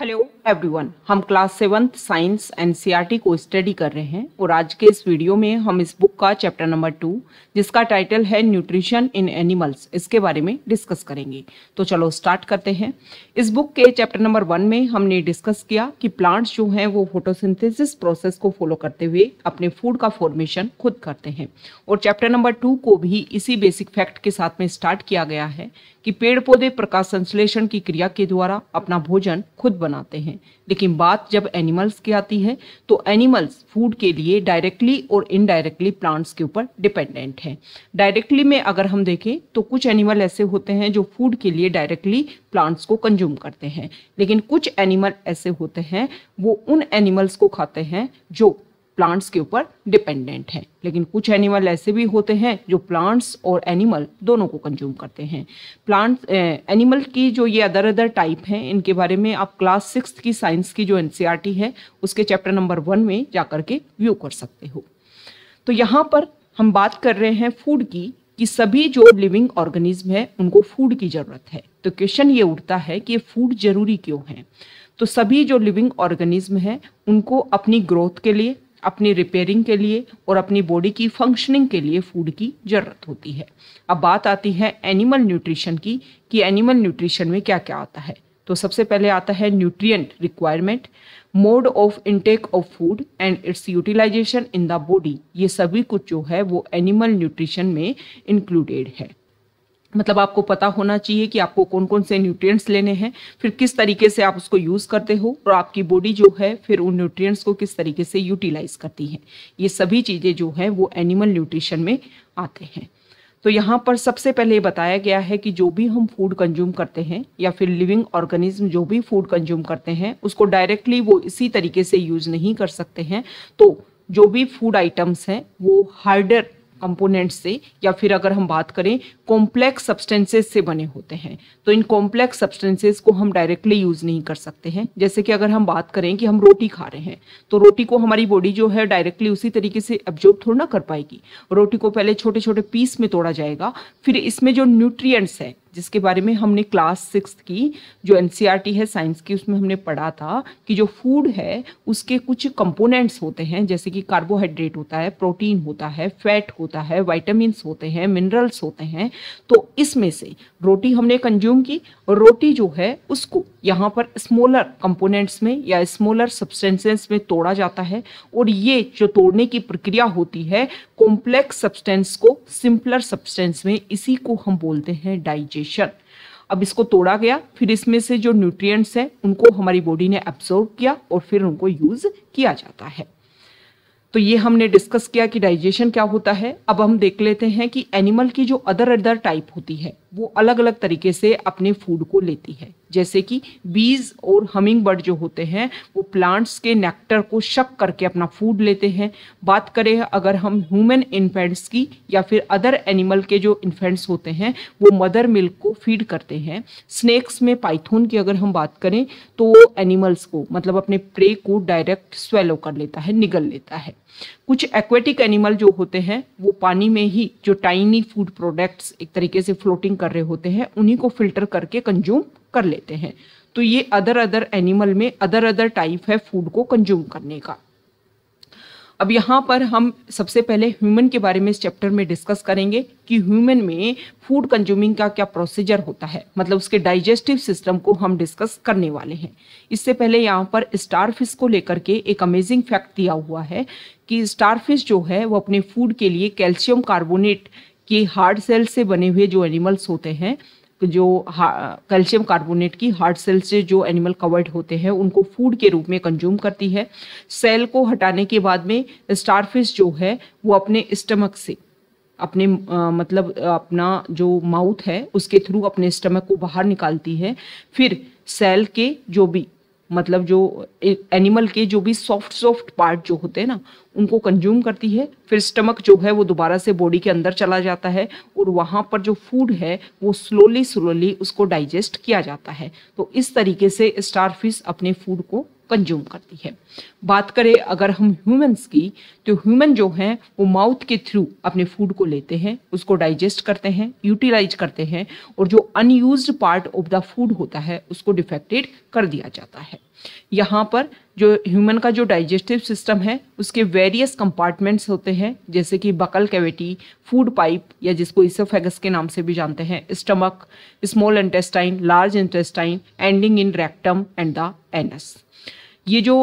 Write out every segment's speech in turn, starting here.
Hello everyone हम class seventh science NCERT को study कर रहे हैं और आज के इस वीडियो में हम इस बुक का चैप्टर नंबर टू जिसका टाइटल है न्यूट्रिशन इन एनिमल्स इसके बारे में डिस्कस करेंगे तो चलो स्टार्ट करते हैं इस बुक के चैप्टर नंबर वन में हमने डिस्कस किया कि प्लांट्स जो हैं वो फोटोसिंथेसिस प्रोसेस को फॉलो करते हुए अपने फूड का फॉर्मेशन खुद करते हैं और चैप्टर नंबर टू को भी इसी बेसिक फैक्ट के साथ में स्टार्ट किया गया है कि पेड़ पौधे प्रकाश संश्लेषण की क्रिया के द्वारा अपना भोजन खुद बनाते हैं लेकिन बात जब एनिमल्स की आती है तो एनिमल्स फूड के लिए डायरेक्टली और इनडायरेक्टली प्लांट्स के ऊपर डिपेंडेंट हैं डायरेक्टली में अगर हम देखें तो कुछ एनिमल ऐसे होते हैं जो फूड के लिए डायरेक्टली प्लांट्स को कंज्यूम करते हैं लेकिन कुछ एनिमल ऐसे होते हैं वो उन एनिमल्स को खाते हैं जो प्लांट्स के ऊपर डिपेंडेंट हैं लेकिन कुछ एनिमल ऐसे भी होते हैं जो प्लांट्स और एनिमल दोनों को कंज्यूम करते हैं प्लांट्स एनिमल की जो ये अदर अदर टाइप हैं इनके बारे में आप क्लास सिक्स की साइंस की जो एन e है उसके चैप्टर नंबर वन में जा के व्यू कर सकते हो तो यहाँ पर हम बात कर रहे हैं फूड की कि सभी जो लिविंग ऑर्गेनिज्म है उनको फूड की ज़रूरत है तो क्वेश्चन ये उठता है कि ये फूड ज़रूरी क्यों है तो सभी जो लिविंग ऑर्गेनिज्म है उनको अपनी ग्रोथ के लिए अपनी रिपेयरिंग के लिए और अपनी बॉडी की फंक्शनिंग के लिए फूड की ज़रूरत होती है अब बात आती है एनिमल न्यूट्रिशन की कि एनिमल न्यूट्रिशन में क्या क्या आता है तो सबसे पहले आता है nutrient requirement mode of intake of food and its utilisation in the body ये सभी कुछ जो है वो एनिमल न्यूट्रिशन में इंक्लूडेड है मतलब आपको पता होना चाहिए कि आपको कौन कौन से न्यूट्रिएंट्स लेने हैं फिर किस तरीके से आप उसको यूज़ करते हो और आपकी बॉडी जो है फिर उन न्यूट्रिएंट्स को किस तरीके से यूटिलाइज करती है ये सभी चीज़ें जो हैं वो एनिमल न्यूट्रिशन में आते हैं तो यहाँ पर सबसे पहले बताया गया है कि जो भी हम फूड कंज्यूम करते हैं या फिर लिविंग ऑर्गेनिज्म जो भी फूड कंज्यूम करते हैं उसको डायरेक्टली वो इसी तरीके से यूज़ नहीं कर सकते हैं तो जो भी फूड आइटम्स हैं वो हार्डर कंपोनेंट से या फिर अगर हम बात करें कॉम्प्लेक्स सब्सटेंसेस से बने होते हैं तो इन कॉम्प्लेक्स सब्सटेंसेस को हम डायरेक्टली यूज़ नहीं कर सकते हैं जैसे कि अगर हम बात करें कि हम रोटी खा रहे हैं तो रोटी को हमारी बॉडी जो है डायरेक्टली उसी तरीके से एब्जॉर्ब थोड़ा ना कर पाएगी रोटी को पहले छोटे छोटे पीस में तोड़ा जाएगा फिर इसमें जो न्यूट्रियट्स हैं जिसके बारे में हमने क्लास सिक्स की जो एन e है साइंस की उसमें हमने पढ़ा था कि जो फूड है उसके कुछ कंपोनेंट्स होते हैं जैसे कि कार्बोहाइड्रेट होता है प्रोटीन होता है फैट होता है वाइटामस होते हैं मिनरल्स होते हैं तो इसमें से रोटी हमने कंज्यूम की और रोटी जो है उसको यहाँ पर स्मॉलर कंपोनेंट्स में या स्मॉलर सब्सटेंसेस में तोड़ा जाता है और ये जो तोड़ने की प्रक्रिया होती है कॉम्प्लेक्स सब्सटेंस को सिंपलर सब्सटेंस में इसी को हम बोलते हैं डाइजेस्ट डाइजेशन अब इसको तोड़ा गया फिर इसमें से जो न्यूट्रिएंट्स हैं उनको हमारी बॉडी ने एब्जॉर्ब किया और फिर उनको यूज़ किया जाता है तो ये हमने डिस्कस किया कि डाइजेशन क्या होता है अब हम देख लेते हैं कि एनिमल की जो अदर अदर टाइप होती है वो अलग अलग तरीके से अपने फूड को लेती है जैसे कि बीज और हमिंग बर्ड जो होते हैं वो प्लांट्स के नेक्टर को शक करके अपना फूड लेते हैं बात करें अगर हम ह्यूमन इन्फेंट्स की या फिर अदर एनिमल के जो इन्फेंट्स होते हैं वो मदर मिल्क को फीड करते हैं स्नैक्स में पाइथोन की अगर हम बात करें तो एनिमल्स को मतलब अपने प्रे को डायरेक्ट स्वेलो कर लेता है निगल लेता है कुछ एक्वेटिक एनिमल जो होते हैं वो पानी में ही जो टाइनी फूड प्रोडक्ट्स एक तरीके से फ्लोटिंग कर रहे होते हैं उन्हीं को फिल्टर करके कंज्यूम कर लेते हैं तो ये अदर अदर एनिमल में अदर अदर टाइप है फूड को कंज्यूम करने का अब यहाँ पर हम सबसे पहले ह्यूमन के बारे में इस चैप्टर में डिस्कस करेंगे कि ह्यूमन में फूड कंज्यूमिंग का क्या प्रोसीजर होता है मतलब उसके डाइजेस्टिव सिस्टम को हम डिस्कस करने वाले हैं इससे पहले यहाँ पर स्टार फिश को लेकर के एक अमेजिंग फैक्ट दिया हुआ है कि स्टारफिश जो है वो अपने फूड के लिए कैल्शियम कार्बोनेट के हार्ड सेल से बने हुए जो एनिमल्स होते हैं जो कैल्शियम कार्बोनेट की हार्ट सेल से जो एनिमल कवर्ड होते हैं उनको फूड के रूप में कंज्यूम करती है सेल को हटाने के बाद में स्टारफिश जो है वो अपने स्टमक से अपने आ, मतलब अपना जो माउथ है उसके थ्रू अपने स्टमक को बाहर निकालती है फिर सेल के जो भी मतलब जो एनिमल के जो भी सॉफ्ट सॉफ्ट पार्ट जो होते हैं ना उनको कंज्यूम करती है फिर स्टमक जो है वो दोबारा से बॉडी के अंदर चला जाता है और वहाँ पर जो फूड है वो स्लोली स्लोली उसको डाइजेस्ट किया जाता है तो इस तरीके से स्टारफिश अपने फूड को कंज्यूम करती है बात करें अगर हम ह्यूमंस की तो ह्यूमन जो हैं वो माउथ के थ्रू अपने फूड को लेते हैं उसको डाइजेस्ट करते हैं यूटिलाइज करते हैं और जो unused part of the food होता है उसको डिफेक्टेड कर दिया जाता है यहाँ पर जो ह्यूमन का जो डाइजेस्टिव सिस्टम है उसके वेरियस कंपार्टमेंट्स होते हैं जैसे कि बकल कैविटी फूड पाइप या जिसको इसोफेगस के नाम से भी जानते हैं stomach small intestine large intestine ending in rectum and the anus ये जो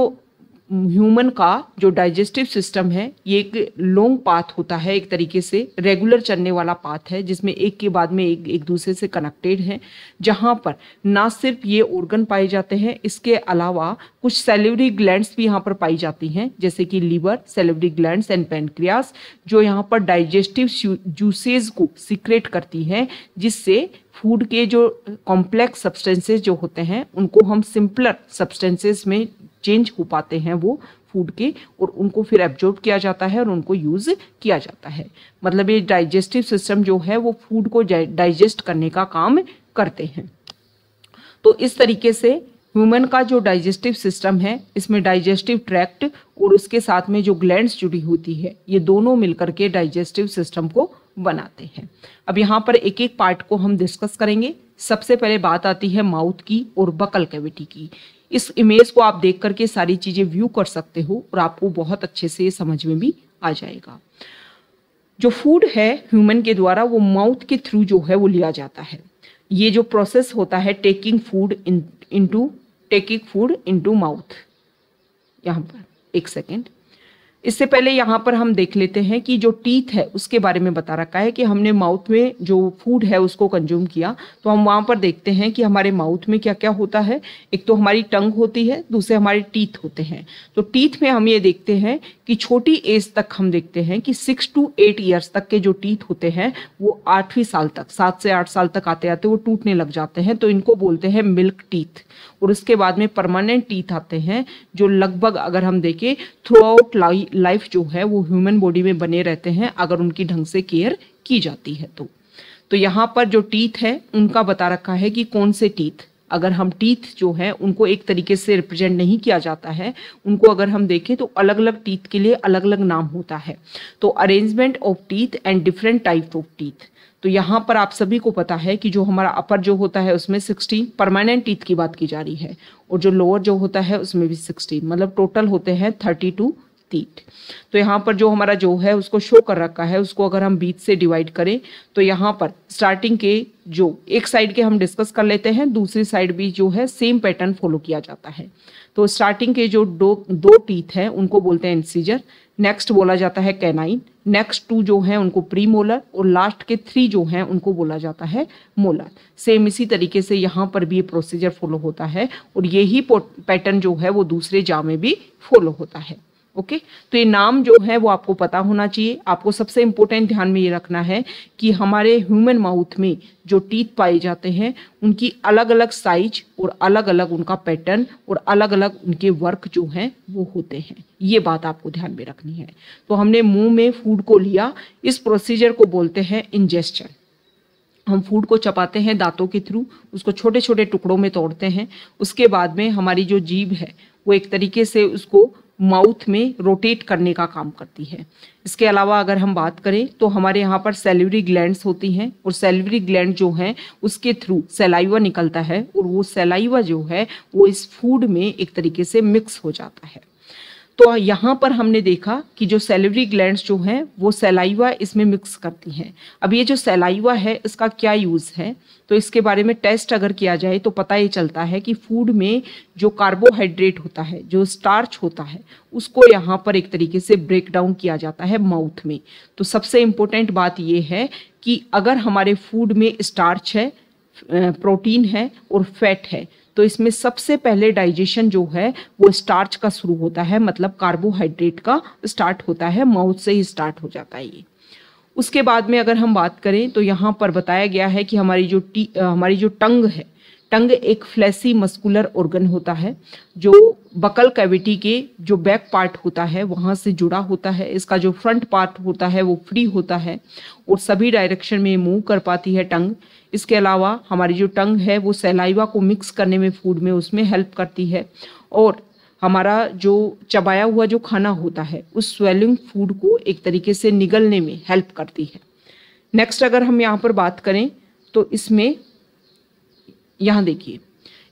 ह्यूमन का जो डाइजेस्टिव सिस्टम है ये एक लॉन्ग पाथ होता है एक तरीके से रेगुलर चलने वाला पाथ है जिसमें एक के बाद में एक एक दूसरे से कनेक्टेड है जहाँ पर ना सिर्फ ये ऑर्गन पाए जाते हैं इसके अलावा कुछ सेलिवरी ग्लैंड्स भी यहाँ पर पाई जाती हैं जैसे कि liver salivary glands and pancreas जो यहाँ पर डाइजेस्टिव जूसेज को सिक्रेट करती हैं जिससे फूड के जो कॉम्प्लेक्स सब्सटेंसेस जो होते हैं उनको हम सिंपलर सब्सटेंसेस में एक्सचेंज हो पाते हैं वो फूड के और उनको फिर एब्जॉर्ब किया जाता है और उनको यूज़ किया जाता है मतलब ये डाइजेस्टिव सिस्टम जो है वो फूड को डाइजेस्ट करने का काम करते हैं तो इस तरीके से ह्यूमन का जो डाइजेस्टिव सिस्टम है इसमें डाइजेस्टिव ट्रैक्ट और उसके साथ में जो ग्लैंड जुड़ी होती है ये दोनों मिलकर के डाइजेस्टिव सिस्टम को बनाते हैं अब यहाँ पर एक एक पार्ट को हम डिस्कस करेंगे सबसे पहले बात आती है माउथ की और बकल कैविटी की इस इमेज को आप देख करके सारी चीज़ें व्यू कर सकते हो और आपको बहुत अच्छे से समझ में भी आ जाएगा जो फूड है ह्यूमन के द्वारा वो माउथ के थ्रू जो है वो लिया जाता है ये जो प्रोसेस होता है taking food in to taking food into mouth यहाँ पर एक सेकेंड इससे पहले यहाँ पर हम देख लेते हैं कि जो टीथ है उसके बारे में बता रखा है कि हमने माउथ में जो फूड है उसको कंज्यूम किया तो हम वहाँ पर देखते हैं कि हमारे माउथ में क्या क्या होता है एक तो हमारी टंग होती है दूसरे हमारे टीथ होते हैं तो टीथ में हम ये देखते हैं कि छोटी एज तक हम देखते हैं कि सिक्स टू एट ईयर्स तक के जो टीथ होते हैं वो आठवीं साल तक सात से आठ साल तक आते आते वो टूटने लग जाते हैं तो इनको बोलते हैं मिल्क टीथ और उसके बाद में परमानेंट टीथ आते हैं जो लगभग अगर हम देखें थ्रू आउट लाइफ जो है वो ह्यूमन बॉडी में बने रहते हैं अगर उनकी ढंग से केयर की जाती है तो तो यहाँ पर जो टीथ है उनका बता रखा है कि कौन से टीथ अगर हम टीथ जो है उनको एक तरीके से रिप्रेजेंट नहीं किया जाता है उनको अगर हम देखें तो अलग अलग टीथ के लिए अलग अलग नाम होता है तो arrangement of teeth and different type of teeth तो यहाँ पर आप सभी को पता है कि जो हमारा अपर जो होता है उसमें सिक्सटीन परमानेंट टीथ की बात की जा रही है और जो लोअर जो होता है उसमें भी सिक्सटीन मतलब टोटल होते हैं थर्टी टू तीट तो यहाँ पर जो हमारा जो है उसको शो कर रखा है उसको अगर हम बीच से डिवाइड करें तो यहाँ पर स्टार्टिंग के जो एक साइड के हम डिस्कस कर लेते हैं दूसरी साइड भी जो है सेम पैटर्न फॉलो किया जाता है तो स्टार्टिंग के जो दो दो टीथ हैं उनको बोलते हैं इंसीजर नेक्स्ट बोला जाता है कैनाइन नेक्स्ट टू जो है उनको प्री मोलर और लास्ट के थ्री जो हैं उनको बोला जाता है मोलर सेम इसी तरीके से यहाँ पर भी ये प्रोसीजर फॉलो होता है और यही पैटर्न जो है वो दूसरे जा में भी फॉलो होता है ओके तो ये नाम जो है वो आपको पता होना चाहिए आपको सबसे इम्पोर्टेंट ध्यान में ये रखना है कि हमारे ह्यूमन माउथ में जो टीथ पाए जाते हैं उनकी अलग अलग साइज और अलग अलग उनका पैटर्न और अलग अलग उनके वर्क जो हैं वो होते हैं ये बात आपको ध्यान में रखनी है तो हमने मुंह में फूड को लिया इस प्रोसीजर को बोलते हैं इंजेस्टन हम फूड को चपाते हैं दांतों के थ्रू उसको छोटे छोटे टुकड़ों में तोड़ते हैं उसके बाद में हमारी जो जीभ है वो एक तरीके से उसको माउथ में रोटेट करने का काम करती है इसके अलावा अगर हम बात करें तो हमारे यहाँ पर सेल्यूरी ग्लैंड्स होती हैं और सेल्यूरी ग्लैंड जो हैं उसके थ्रू सेलाइवा निकलता है और वो सेलाइवा जो है वो इस फूड में एक तरीके से मिक्स हो जाता है तो यहाँ पर हमने देखा कि जो सेलरी ग्लैंड जो हैं वो सेलाइवा इसमें मिक्स करती हैं अब ये जो सेलाइवा है इसका क्या यूज़ है तो इसके बारे में टेस्ट अगर किया जाए तो पता ये चलता है कि फूड में जो कार्बोहाइड्रेट होता है जो स्टार्च होता है उसको यहाँ पर एक तरीके से ब्रेक डाउन किया जाता है माउथ में तो सबसे इम्पोर्टेंट बात ये है कि अगर हमारे फूड में स्टार्च है प्रोटीन है और फैट है तो इसमें सबसे पहले डाइजेशन जो है वो स्टार्च का शुरू होता है मतलब कार्बोहाइड्रेट का स्टार्ट होता है माउथ से ही स्टार्ट हो जाता है ये उसके बाद में अगर हम बात करें तो यहाँ पर बताया गया है कि हमारी जो टी हमारी जो टंग है टंग एक फ्लैसी मस्कुलर ऑर्गन होता है जो बकल कैविटी के जो बैक पार्ट होता है वहाँ से जुड़ा होता है इसका जो फ्रंट पार्ट होता है वो फ्री होता है और सभी डायरेक्शन में मूव कर पाती है टंग इसके अलावा हमारी जो टंग है वो सेलाइवा को मिक्स करने में फूड में उसमें हेल्प करती है और हमारा जो चबाया हुआ जो खाना होता है उस स्वेलिंग फूड को एक तरीके से निगलने में हेल्प करती है नेक्स्ट अगर हम यहाँ पर बात करें तो इसमें यहाँ देखिए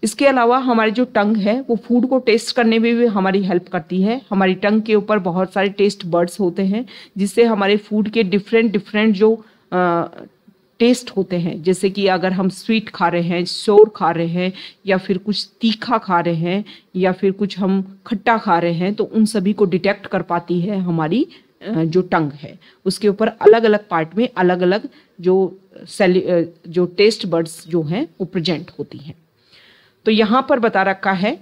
इसके अलावा हमारी जो टंग है वो फूड को टेस्ट करने में भी हमारी हेल्प करती है हमारी टंग के ऊपर बहुत सारे टेस्ट बर्ड्स होते हैं जिससे हमारे फूड के डिफरेंट डिफरेंट जो आ, टेस्ट होते हैं जैसे कि अगर हम स्वीट खा रहे हैं शोर खा रहे हैं या फिर कुछ तीखा खा रहे हैं या फिर कुछ हम खट्टा खा रहे हैं तो उन सभी को डिटेक्ट कर पाती है हमारी जो टंग है उसके ऊपर अलग अलग पार्ट में अलग अलग जो सेल जो टेस्ट बर्ड्स जो हैं वो प्रजेंट होती हैं तो यहाँ पर बता रखा है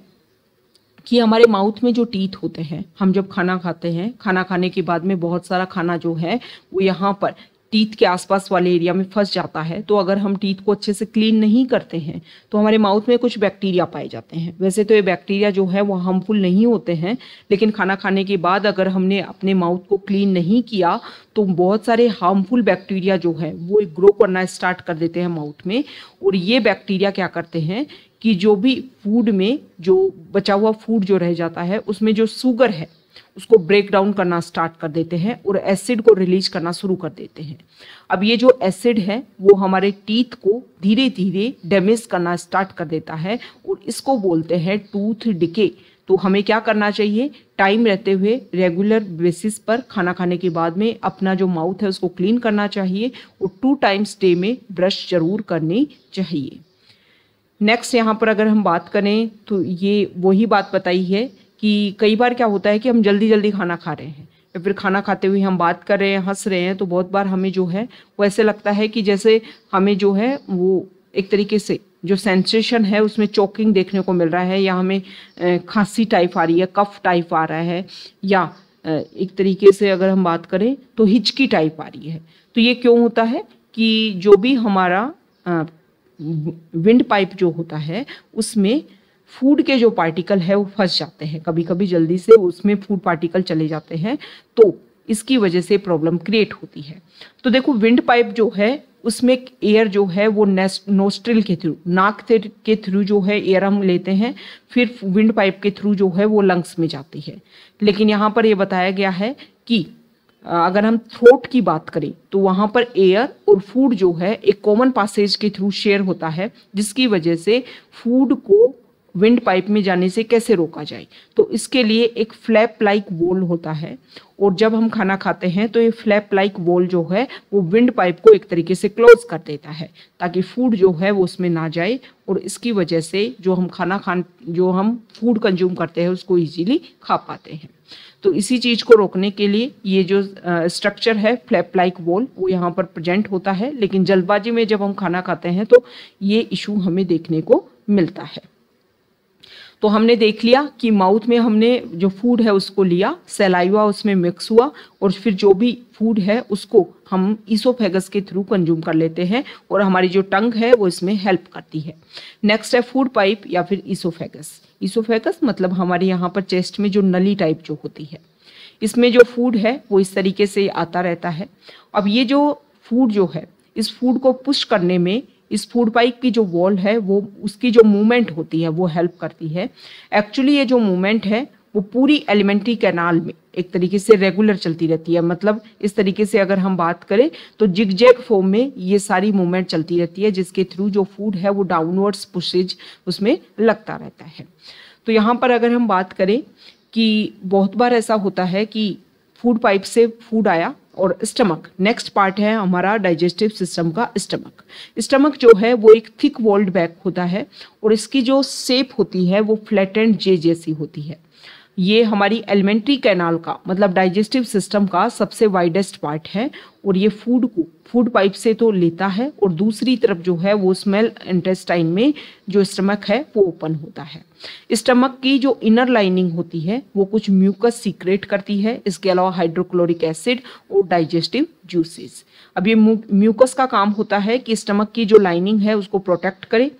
कि हमारे माउथ में जो टीथ होते हैं हम जब खाना खाते हैं खाना खाने के बाद में बहुत सारा खाना जो है वो यहाँ पर टीथ के आसपास वाले एरिया में फंस जाता है तो अगर हम टीथ को अच्छे से क्लीन नहीं करते हैं तो हमारे माउथ में कुछ बैक्टीरिया पाए जाते हैं वैसे तो ये बैक्टीरिया जो है वो हार्मफुल नहीं होते हैं लेकिन खाना खाने के बाद अगर हमने अपने माउथ को क्लीन नहीं किया तो बहुत सारे हार्मफुल बैक्टीरिया जो है वो ग्रो करना स्टार्ट कर देते हैं माउथ में और ये बैक्टीरिया क्या करते हैं कि जो भी फूड में जो बचा हुआ फूड जो रह जाता है उसमें जो शुगर है उसको ब्रेक डाउन करना स्टार्ट कर देते हैं और एसिड को रिलीज करना शुरू कर देते हैं अब ये जो एसिड है वो हमारे टीथ को धीरे धीरे डैमेज करना स्टार्ट कर देता है और इसको बोलते हैं टूथ डिके तो हमें क्या करना चाहिए टाइम रहते हुए रेगुलर बेसिस पर खाना खाने के बाद में अपना जो माउथ है उसको क्लीन करना चाहिए और टू टाइम्स डे में ब्रश जरूर करनी चाहिए नेक्स्ट यहाँ पर अगर हम बात करें तो ये वही बात बताई है कि कई बार क्या होता है कि हम जल्दी जल्दी खाना खा रहे हैं या फिर खाना खाते हुए हम बात कर रहे हैं हंस रहे हैं तो बहुत बार हमें जो है वो ऐसे लगता है कि जैसे हमें जो है वो एक तरीके से जो सेंसेशन है उसमें चौकिंग देखने को मिल रहा है या हमें खांसी टाइप आ रही है कफ टाइप आ रहा है या एक तरीके से अगर हम बात करें तो हिचकी टाइप आ रही है तो ये क्यों होता है कि जो भी हमारा विंड पाइप जो होता है उसमें फूड के जो पार्टिकल है वो फंस जाते हैं कभी कभी जल्दी से उसमें फूड पार्टिकल चले जाते हैं तो इसकी वजह से प्रॉब्लम क्रिएट होती है तो देखो विंड पाइप जो है उसमें एयर जो है वो नेस्ट नोस्ट्रिल के थ्रू नाक के थ्रू जो है एयर हम लेते हैं फिर विंड पाइप के थ्रू जो है वो लंग्स में जाती है लेकिन यहाँ पर ये बताया गया है कि अगर हम थ्रोट की बात करें तो वहाँ पर एयर और फूड जो है एक कॉमन पासेज के थ्रू शेयर होता है जिसकी वजह से फूड को विंड पाइप में जाने से कैसे रोका जाए तो इसके लिए एक फ्लैप लाइक वॉल होता है और जब हम खाना खाते हैं तो ये फ्लैप लाइक वॉल जो है वो विंड पाइप को एक तरीके से क्लोज कर देता है ताकि फूड जो है वो उसमें ना जाए और इसकी वजह से जो हम खाना खान जो हम फूड कंज्यूम करते हैं उसको ईजिली खा पाते हैं तो इसी चीज़ को रोकने के लिए ये जो स्ट्रक्चर है फ्लैप लाइक वॉल वो यहाँ पर प्रजेंट होता है लेकिन जल्दबाजी में जब हम खाना खाते हैं तो ये इशू हमें देखने को मिलता है तो हमने देख लिया कि माउथ में हमने जो फूड है उसको लिया सेलाइवा उसमें मिक्स हुआ और फिर जो भी फूड है उसको हम ईसोफेगस के थ्रू कंज्यूम कर लेते हैं और हमारी जो टंग है वो इसमें हेल्प करती है नेक्स्ट है फूड पाइप या फिर ईसोफेगस ईसोफेगस मतलब हमारे यहाँ पर चेस्ट में जो नली टाइप जो होती है इसमें जो फूड है वो इस तरीके से आता रहता है अब ये जो फूड जो है इस फूड को पुश करने में इस फूड पाइप की जो वॉल है वो उसकी जो मूवमेंट होती है वो हेल्प करती है एक्चुअली ये जो मूवमेंट है वो पूरी एलिमेंट्री कैनाल में एक तरीके से रेगुलर चलती रहती है मतलब इस तरीके से अगर हम बात करें तो जेग फॉर्म में ये सारी मूवमेंट चलती रहती है जिसके थ्रू जो फूड है वो डाउनवर्ड्स पुशेज उसमें लगता रहता है तो यहाँ पर अगर हम बात करें कि बहुत बार ऐसा होता है कि फूड पाइप से फूड आया और स्टमक नेक्स्ट पार्ट है हमारा डाइजेस्टिव सिस्टम का स्टमक स्टमक जो है वो एक थिक वॉल्ड बैग होता है और इसकी जो सेप होती है वो फ्लैट एंड जे जैसी होती है ये हमारी एलिमेंट्री कैनाल का मतलब डाइजेस्टिव सिस्टम का सबसे वाइडेस्ट पार्ट है और ये फूड को फूड पाइप से तो लेता है और दूसरी तरफ जो है वो स्मेल इंटेस्टाइन में जो स्टमक है वो ओपन होता है स्टमक की जो इनर लाइनिंग होती है वो कुछ म्यूकस सीक्रेट करती है इसके अलावा हाइड्रोक्लोरिक एसिड और डाइजेस्टिव जूसेस अब ये म्यूकस का काम होता है कि स्टमक की जो लाइनिंग है उसको प्रोटेक्ट करे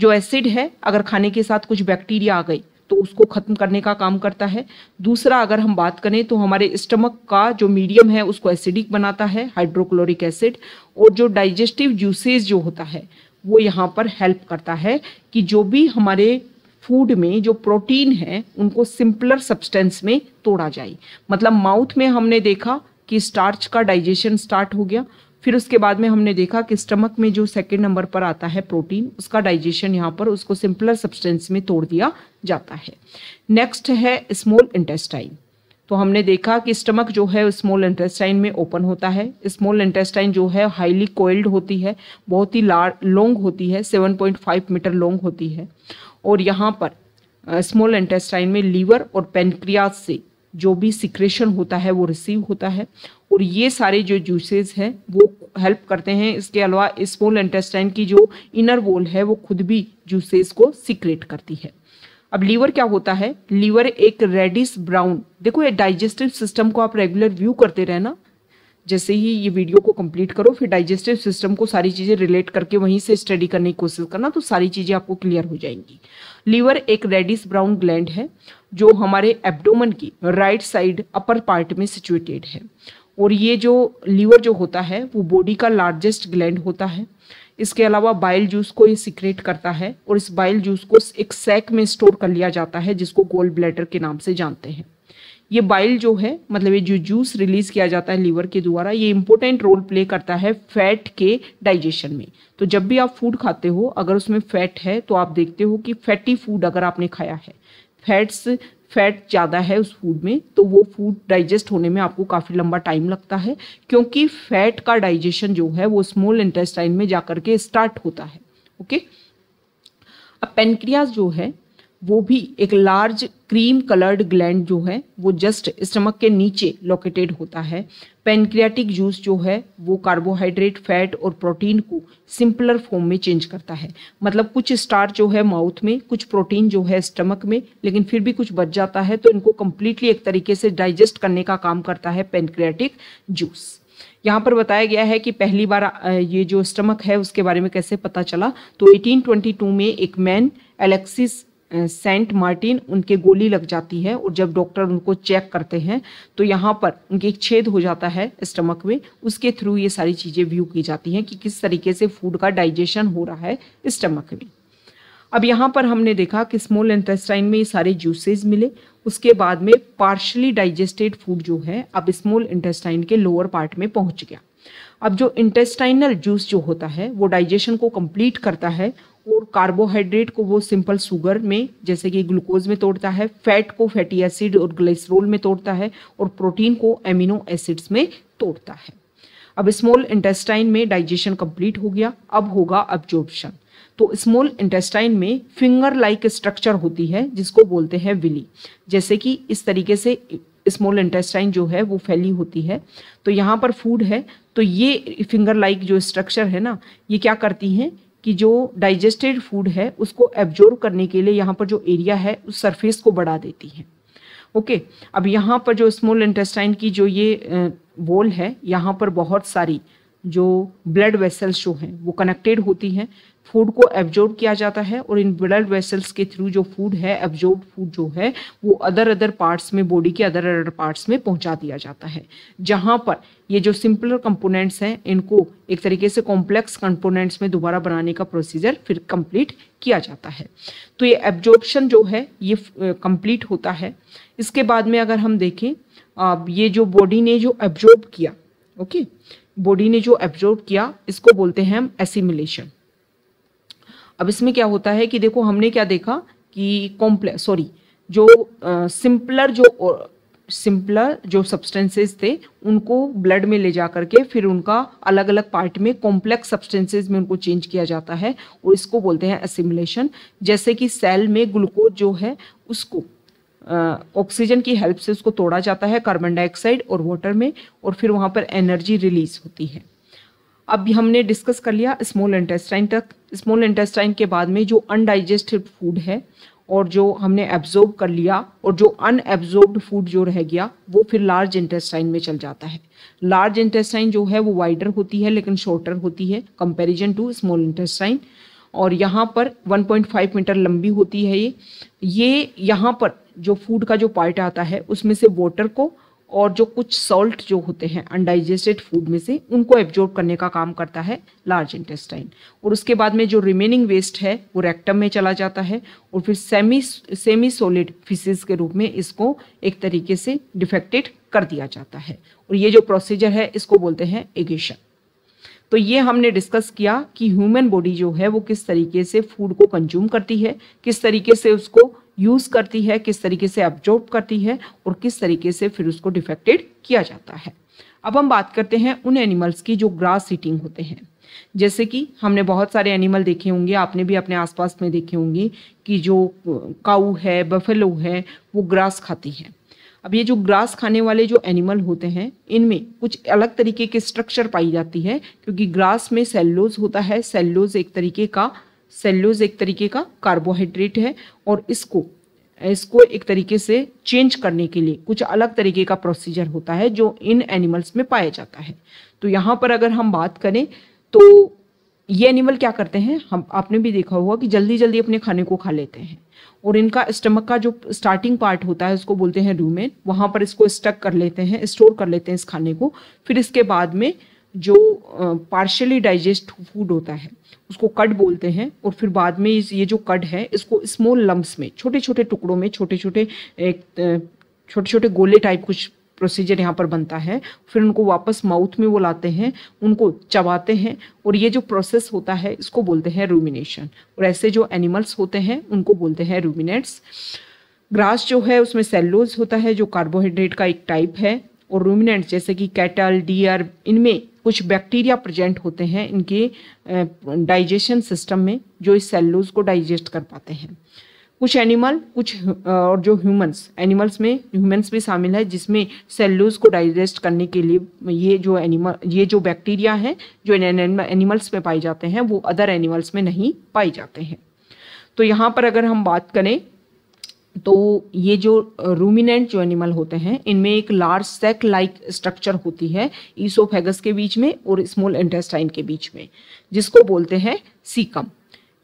जो एसिड है अगर खाने के साथ कुछ बैक्टीरिया आ गई तो उसको ख़त्म करने का काम करता है दूसरा अगर हम बात करें तो हमारे स्टमक का जो मीडियम है उसको एसिडिक बनाता है हाइड्रोक्लोरिक एसिड और जो डाइजेस्टिव जूसेज जो होता है वो यहाँ पर हेल्प करता है कि जो भी हमारे फूड में जो प्रोटीन है उनको सिंपलर सब्सटेंस में तोड़ा जाए मतलब माउथ में हमने देखा कि स्टार्च का डाइजेशन स्टार्ट हो गया फिर उसके बाद में हमने देखा कि स्टमक में जो सेकेंड नंबर पर आता है प्रोटीन उसका डाइजेशन यहाँ पर उसको सिंपलर सब्सटेंस में तोड़ दिया जाता है नेक्स्ट है स्मॉल इंटेस्टाइन तो हमने देखा कि स्टमक जो है स्मॉल इंटेस्टाइन में ओपन होता है स्मॉल इंटेस्टाइन जो है हाईली कोइल्ड होती है बहुत ही लार लॉन्ग होती है 7.5 मीटर लॉन्ग होती है और यहाँ पर स्मॉल इंटेस्टाइन में लीवर और पेनक्रियाज से जो भी सिक्रेशन होता है वो रिसीव होता है और ये सारे जो जूसेस हैं वो हेल्प करते हैं इसके अलावा स्मॉल इंटेस्टाइन की जो इनर वॉल है वो खुद भी जूसेस को सिक्रेट करती है अब लीवर क्या होता है लीवर एक रेडिस ब्राउन देखो ये डाइजेस्टिव सिस्टम को आप रेगुलर व्यू करते रहना जैसे ही ये वीडियो को कंप्लीट करो फिर डाइजेस्टिव सिस्टम को सारी चीज़ें रिलेट करके वहीं से स्टडी करने की कोशिश करना तो सारी चीज़ें आपको क्लियर हो जाएंगी लीवर एक रेडिस ब्राउन ग्लैंड है जो हमारे एब्डोमन की राइट साइड अपर पार्ट में सिचुएटेड है और ये जो लीवर जो होता है वो बॉडी का लार्जेस्ट ग्लैंड होता है इसके अलावा बाइल जूस को ये सिक्रेट करता है और इस बाइल जूस को एक सैक में स्टोर कर लिया जाता है जिसको गोल्ड ब्लैडर के नाम से जानते हैं ये बाइल जो है मतलब ये जो जूस रिलीज किया जाता है लीवर के द्वारा ये इंपॉर्टेंट रोल प्ले करता है फैट के डाइजेशन में तो जब भी आप फूड खाते हो अगर उसमें फैट है तो आप देखते हो कि फैटी फूड अगर आपने खाया है फैट्स फैट ज़्यादा है उस फूड में तो वो फूड डाइजेस्ट होने में आपको काफ़ी लंबा टाइम लगता है क्योंकि फैट का डाइजेशन जो है वो स्मॉल इंटेस्टाइन में जा के स्टार्ट होता है ओके अब पेनक्रियाज जो है वो भी एक लार्ज क्रीम कलर्ड ग्लैंड जो है वो जस्ट स्टमक के नीचे लोकेटेड होता है पेनक्रियाटिक जूस जो है वो कार्बोहाइड्रेट फैट और प्रोटीन को सिंपलर फॉर्म में चेंज करता है मतलब कुछ स्टार जो है माउथ में कुछ प्रोटीन जो है स्टमक में लेकिन फिर भी कुछ बच जाता है तो इनको कम्प्लीटली एक तरीके से डाइजेस्ट करने का काम करता है पेनक्रियाटिक जूस यहाँ पर बताया गया है कि पहली बार ये जो स्टमक है उसके बारे में कैसे पता चला तो 1822 में एक मैन एलेक्सिस सेंट मार्टिन उनके गोली लग जाती है और जब डॉक्टर उनको चेक करते हैं तो यहाँ पर उनके एक छेद हो जाता है स्टमक में उसके थ्रू ये सारी चीज़ें व्यू की जाती हैं कि किस तरीके से फूड का डाइजेशन हो रहा है स्टमक में अब यहाँ पर हमने देखा कि स्मॉल इंटेस्टाइन में ये सारे जूसेज मिले उसके बाद में पार्शली डाइजेस्टेड फूड जो है अब स्मॉल इंटेस्टाइन के लोअर पार्ट में पहुँच गया अब जो इंटेस्टाइनल जूस जो होता है वो डाइजेशन को कंप्लीट करता है और कार्बोहाइड्रेट को वो सिंपल शुगर में जैसे कि ग्लूकोज में तोड़ता है फैट को फैटी एसिड और ग्लेसरोल में तोड़ता है और प्रोटीन को एमिनो एसिड्स में तोड़ता है अब स्मॉल इंटेस्टाइन में डाइजेशन कंप्लीट हो गया अब होगा अब्जॉर्प्शन तो स्मॉल इंटेस्टाइन में फिंगर लाइक स्ट्रक्चर होती है जिसको बोलते हैं विली जैसे कि इस तरीके से स्मॉल इंटेस्टाइन जो है वो फैली होती है तो यहाँ पर फूड है तो ये फिंगर लाइक जो स्ट्रक्चर है ना ये क्या करती हैं कि जो डाइजेस्टेड फूड है उसको एब्जॉर्व करने के लिए यहाँ पर जो एरिया है उस सरफेस को बढ़ा देती है ओके अब यहाँ पर जो स्मॉल इंटेस्टाइन की जो ये वॉल है यहाँ पर बहुत सारी जो ब्लड वेसल्स जो हैं वो कनेक्टेड होती हैं फूड को एब्जॉर्ब किया जाता है और इन ब्लड वेसल्स के थ्रू जो फूड है एब्जॉर्ब फूड जो है वो अदर अदर पार्ट्स में बॉडी के अदर अदर पार्ट्स में पहुंचा दिया जाता है जहाँ पर ये जो सिंपलर कंपोनेंट्स हैं इनको एक तरीके से कॉम्प्लेक्स कंपोनेंट्स में दोबारा बनाने का प्रोसीजर फिर कंप्लीट किया जाता है तो ये एब्जॉर्बशन जो है ये कंप्लीट होता है इसके बाद में अगर हम देखें ये जो बॉडी ने जो एब्जॉर्ब किया ओके okay? बॉडी ने जो एब्जॉर्ब किया इसको बोलते हैं हम एसिमिलेशन अब इसमें क्या होता है कि देखो हमने क्या देखा कि कॉम्प्लेक्स सॉरी जो सिंपलर जो सिंपलर जो सब्सटेंसेस थे उनको ब्लड में ले जा करके फिर उनका अलग अलग पार्ट में कॉम्प्लेक्स सब्सटेंसेस में उनको चेंज किया जाता है और इसको बोलते हैं एसिमुलेशन जैसे कि सेल में ग्लूकोज जो है उसको ऑक्सीजन की हेल्प से उसको तोड़ा जाता है कार्बन डाइऑक्साइड और वाटर में और फिर वहाँ पर एनर्जी रिलीज होती है अब हमने डिस्कस कर लिया स्मॉल इंटेस्टाइन तक स्मॉल इंटेस्टाइन के बाद में जो अनडाइजेस्टेड फूड है और जो हमने एब्जॉर्ब कर लिया और जो अनएब्जॉर्ब्ड फूड जो रह गया वो फिर लार्ज इंटेस्टाइन में चल जाता है लार्ज इंटेस्टाइन जो है वो वाइडर होती है लेकिन शॉर्टर होती है कंपैरिजन टू स्मॉल इंटेस्टाइन और यहाँ पर 1.5 मीटर लंबी होती है ये ये यहाँ पर जो फूड का जो पार्ट आता है उसमें से वाटर को और जो कुछ सॉल्ट जो होते हैं अनडाइजेस्टेड फूड में से उनको एब्जॉर्ब करने का काम करता है लार्ज इंटेस्टाइन और उसके बाद में जो रिमेनिंग वेस्ट है वो रेक्टम में चला जाता है और फिर सेमी सेमी सोलिड फिशेज के रूप में इसको एक तरीके से डिफेक्टेड कर दिया जाता है और ये जो प्रोसीजर है इसको बोलते हैं एगेशन तो ये हमने डिस्कस किया कि ह्यूमन बॉडी जो है वो किस तरीके से फूड को कंज्यूम करती है किस तरीके से उसको यूज करती है किस तरीके से एब्जॉर्ब करती है और किस तरीके से फिर उसको डिफेक्टेड किया जाता है अब हम बात करते हैं उन एनिमल्स की जो ग्रास सीटिंग होते हैं जैसे कि हमने बहुत सारे एनिमल देखे होंगे आपने भी अपने आसपास में देखे होंगे कि जो काऊ है बफेलो है वो ग्रास खाती है अब ये जो ग्रास खाने वाले जो एनिमल होते हैं इनमें कुछ अलग तरीके के स्ट्रक्चर पाई जाती है क्योंकि ग्रास में सेल्लोज होता है सेल्लोज एक तरीके का सेल्लोज एक तरीके का कार्बोहाइड्रेट है और इसको इसको एक तरीके से चेंज करने के लिए कुछ अलग तरीके का प्रोसीजर होता है जो इन एनिमल्स में पाया जाता है तो यहाँ पर अगर हम बात करें तो ये एनिमल क्या करते हैं हम आपने भी देखा होगा कि जल्दी जल्दी अपने खाने को खा लेते हैं और इनका स्टमक का जो स्टार्टिंग पार्ट होता है उसको बोलते हैं रूमेन वहाँ पर इसको स्टक कर लेते हैं स्टोर कर लेते हैं इस खाने को फिर इसके बाद में जो पार्शली डाइजेस्ट फूड होता है उसको कट बोलते हैं और फिर बाद में इस ये जो कट है इसको स्मॉल लम्ब्स में छोटे छोटे टुकड़ों में छोटे छोटे छोटे छोटे गोले टाइप कुछ प्रोसीजर यहाँ पर बनता है फिर उनको वापस माउथ में वो लाते हैं उनको चबाते हैं और ये जो प्रोसेस होता है इसको बोलते हैं रूमिनेशन और ऐसे जो एनिमल्स होते हैं उनको बोलते हैं रूमिनेट्स ग्रास जो है उसमें सेल्लोज होता है जो कार्बोहाइड्रेट का एक टाइप है और रूमिनेट्स जैसे कि कैटल डियर इनमें कुछ बैक्टीरिया प्रजेंट होते हैं इनके डाइजेशन सिस्टम में जो इस सेल्लोज को डाइजेस्ट कर पाते हैं कुछ एनिमल कुछ और जो ह्यूमंस एनिमल्स में ह्यूमंस भी शामिल है जिसमें सेल्यूज को डाइजेस्ट करने के लिए ये जो एनिमल ये जो बैक्टीरिया हैं जो एनिमल्स में पाए जाते हैं वो अदर एनिमल्स में नहीं पाए जाते हैं तो यहाँ पर अगर हम बात करें तो ये जो रूमिनेंट जो एनिमल होते हैं इनमें एक लार्ज सेक लाइक स्ट्रक्चर होती है ईसोफेगस के बीच में और स्मॉल इंटेस्टाइन के बीच में जिसको बोलते हैं सीकम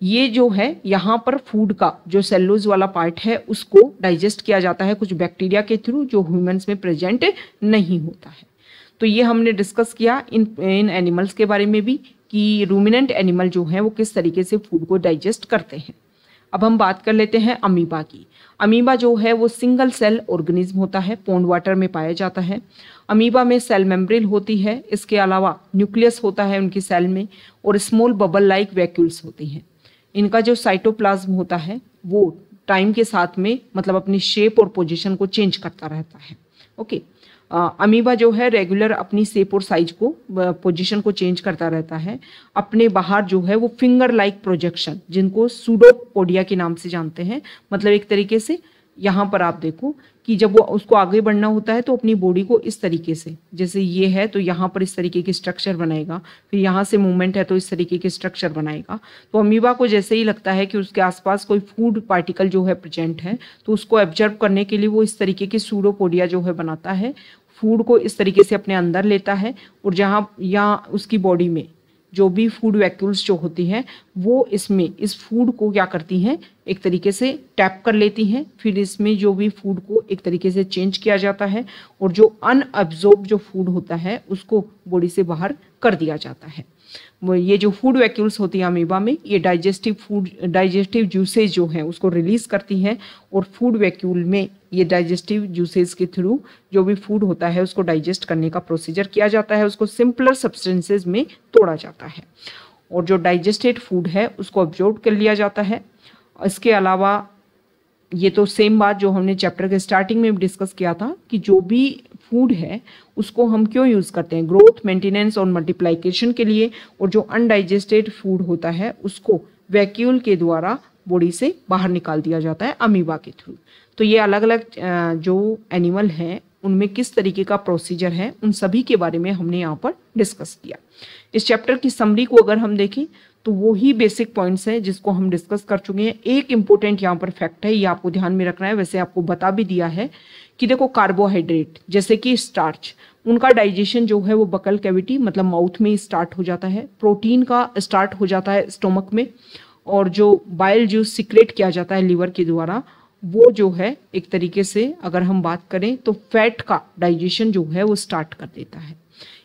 ये जो है यहाँ पर फूड का जो सेल्लोज वाला पार्ट है उसको डाइजेस्ट किया जाता है कुछ बैक्टीरिया के थ्रू जो ह्यूमन्स में प्रेजेंट नहीं होता है तो ये हमने डिस्कस किया इन इन एनिमल्स के बारे में भी कि रूमिनेंट एनिमल जो हैं वो किस तरीके से फूड को डाइजेस्ट करते हैं अब हम बात कर लेते हैं अमीबा की अमीबा जो है वो सिंगल सेल ऑर्गेनिज्म होता है पोंड वाटर में पाया जाता है अमीबा में सेल मेम्ब्रेन होती है इसके अलावा न्यूक्लियस होता है उनकी सेल में और स्मॉल बबल लाइक वैक्यूल्स होती हैं इनका जो साइटोप्लाज्म होता है वो टाइम के साथ में मतलब अपनी शेप और पोजीशन को चेंज करता रहता है ओके अमीबा जो है रेगुलर अपनी शेप और साइज को पोजीशन को चेंज करता रहता है अपने बाहर जो है वो फिंगर लाइक प्रोजेक्शन जिनको सूडोपोडिया के नाम से जानते हैं मतलब एक तरीके से यहाँ पर आप देखो कि जब वो उसको आगे बढ़ना होता है तो अपनी बॉडी को इस तरीके से जैसे ये है तो यहाँ पर इस तरीके की स्ट्रक्चर बनाएगा फिर यहाँ से मूवमेंट है तो इस तरीके की स्ट्रक्चर बनाएगा तो अमीबा को जैसे ही लगता है कि उसके आसपास कोई फूड पार्टिकल जो है प्रेजेंट है तो उसको एब्जर्व करने के लिए वो इस तरीके की सूडोपोडिया जो है बनाता है फूड को इस तरीके से अपने अंदर लेता है और जहाँ या उसकी बॉडी में जो भी फूड वैक्यूल्स जो होती हैं वो इसमें इस फूड को क्या करती हैं एक तरीके से टैप कर लेती हैं फिर इसमें जो भी फूड को एक तरीके से चेंज किया जाता है और जो अनअब्जॉर्ब जो फूड होता है उसको बॉडी से बाहर कर दिया जाता है ये जो फूड वैक्यूल्स होती है अमीबा में ये डाइजेस्टिव फूड डाइजेस्टिव जूसेज जो हैं उसको रिलीज़ करती हैं और फूड वैक्यूल में ये डाइजेस्टिव जूसेज के थ्रू जो भी फूड होता है उसको डाइजेस्ट करने का प्रोसीजर किया जाता है उसको सिंपलर सब्सटेंसेज में तोड़ा जाता है और जो डाइजेस्टेड फूड है उसको ऑब्जॉर्व कर लिया जाता है इसके अलावा ये तो सेम बात जो हमने चैप्टर के स्टार्टिंग में डिस्कस किया था कि जो भी फूड है उसको हम क्यों यूज़ करते हैं ग्रोथ मेंटेनेंस और मल्टीप्लाइकेशन के लिए और जो अनडाइजेस्टेड फूड होता है उसको वैक्यूल के द्वारा बॉडी से बाहर निकाल दिया जाता है अमीबा के थ्रू तो ये अलग अलग जो एनिमल हैं उनमें किस तरीके का प्रोसीजर है उन सभी के बारे में हमने यहाँ पर डिस्कस किया इस चैप्टर की समरी को अगर हम देखें तो वो ही बेसिक पॉइंट्स हैं जिसको हम डिस्कस कर चुके हैं एक इम्पोर्टेंट यहाँ पर फैक्ट है ये आपको ध्यान में रखना है वैसे आपको बता भी दिया है कि देखो कार्बोहाइड्रेट जैसे कि स्टार्च उनका डाइजेशन जो है वो बकल कैविटी मतलब माउथ में स्टार्ट हो जाता है प्रोटीन का स्टार्ट हो जाता है स्टोमक में और जो बाइल जूस सिक्रेट किया जाता है लीवर के द्वारा वो जो है एक तरीके से अगर हम बात करें तो फैट का डाइजेशन जो है वो स्टार्ट कर देता है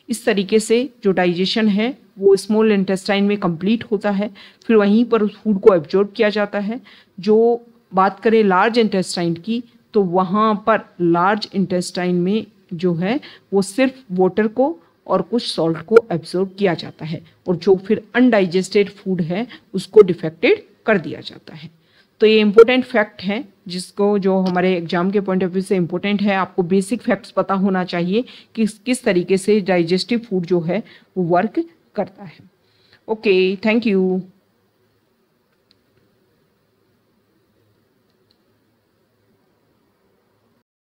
इस तरीके से जो डाइजेशन है वो स्मॉल इंटेस्टाइन में कंप्लीट होता है फिर वहीं पर उस फूड को एब्जॉर्ब किया जाता है जो बात करें लार्ज इंटेस्टाइन की तो वहाँ पर लार्ज इंटेस्टाइन में जो है वो सिर्फ वाटर को और कुछ सॉल्ट को एब्जॉर्ब किया जाता है और जो फिर अनडाइजेस्टेड फूड है उसको डिफेक्टेड कर दिया जाता है तो ये इम्पोर्टेंट फैक्ट है जिसको जो हमारे एग्जाम के पॉइंट ऑफ व्यू से इम्पोर्टेंट है आपको बेसिक फैक्ट्स पता होना चाहिए कि किस तरीके से डाइजेस्टिव फूड जो है वो वर्क करता है ओके थैंक यू